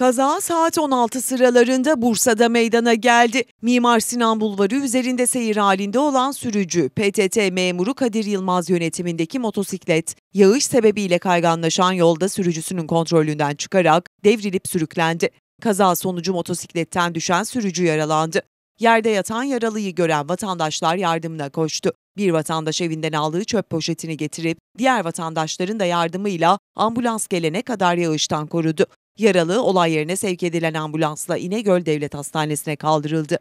Kaza saat 16 sıralarında Bursa'da meydana geldi. Mimar Sinan Bulvarı üzerinde seyir halinde olan sürücü, PTT memuru Kadir Yılmaz yönetimindeki motosiklet, yağış sebebiyle kayganlaşan yolda sürücüsünün kontrolünden çıkarak devrilip sürüklendi. Kaza sonucu motosikletten düşen sürücü yaralandı. Yerde yatan yaralıyı gören vatandaşlar yardımına koştu. Bir vatandaş evinden aldığı çöp poşetini getirip diğer vatandaşların da yardımıyla ambulans gelene kadar yağıştan korudu. Yaralı olay yerine sevk edilen ambulansla İnegöl Devlet Hastanesi'ne kaldırıldı.